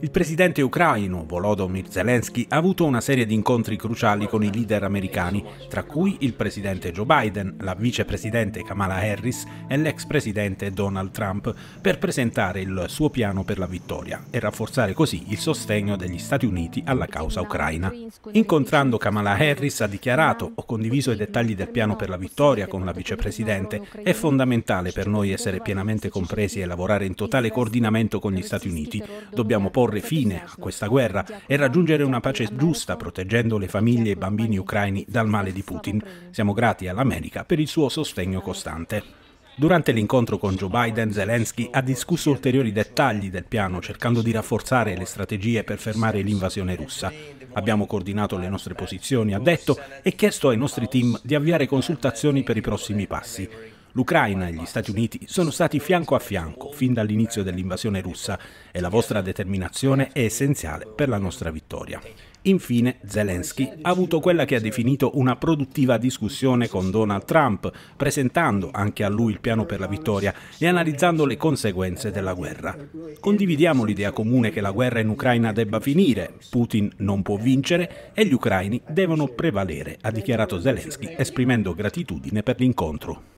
Il presidente ucraino Volodymyr Zelensky ha avuto una serie di incontri cruciali con i leader americani, tra cui il presidente Joe Biden, la vicepresidente Kamala Harris e l'ex presidente Donald Trump, per presentare il suo piano per la vittoria e rafforzare così il sostegno degli Stati Uniti alla causa ucraina. Incontrando Kamala Harris ha dichiarato: Ho condiviso i dettagli del piano per la vittoria con la vicepresidente. È fondamentale per noi essere pienamente compresi e lavorare in totale coordinamento con gli Stati Uniti. Dobbiamo dobbiamo porre fine a questa guerra e raggiungere una pace giusta proteggendo le famiglie e i bambini ucraini dal male di Putin. Siamo grati all'America per il suo sostegno costante. Durante l'incontro con Joe Biden, Zelensky ha discusso ulteriori dettagli del piano, cercando di rafforzare le strategie per fermare l'invasione russa. Abbiamo coordinato le nostre posizioni, ha detto, e chiesto ai nostri team di avviare consultazioni per i prossimi passi. L'Ucraina e gli Stati Uniti sono stati fianco a fianco fin dall'inizio dell'invasione russa e la vostra determinazione è essenziale per la nostra vittoria. Infine, Zelensky ha avuto quella che ha definito una produttiva discussione con Donald Trump, presentando anche a lui il piano per la vittoria e analizzando le conseguenze della guerra. Condividiamo l'idea comune che la guerra in Ucraina debba finire, Putin non può vincere e gli ucraini devono prevalere, ha dichiarato Zelensky, esprimendo gratitudine per l'incontro.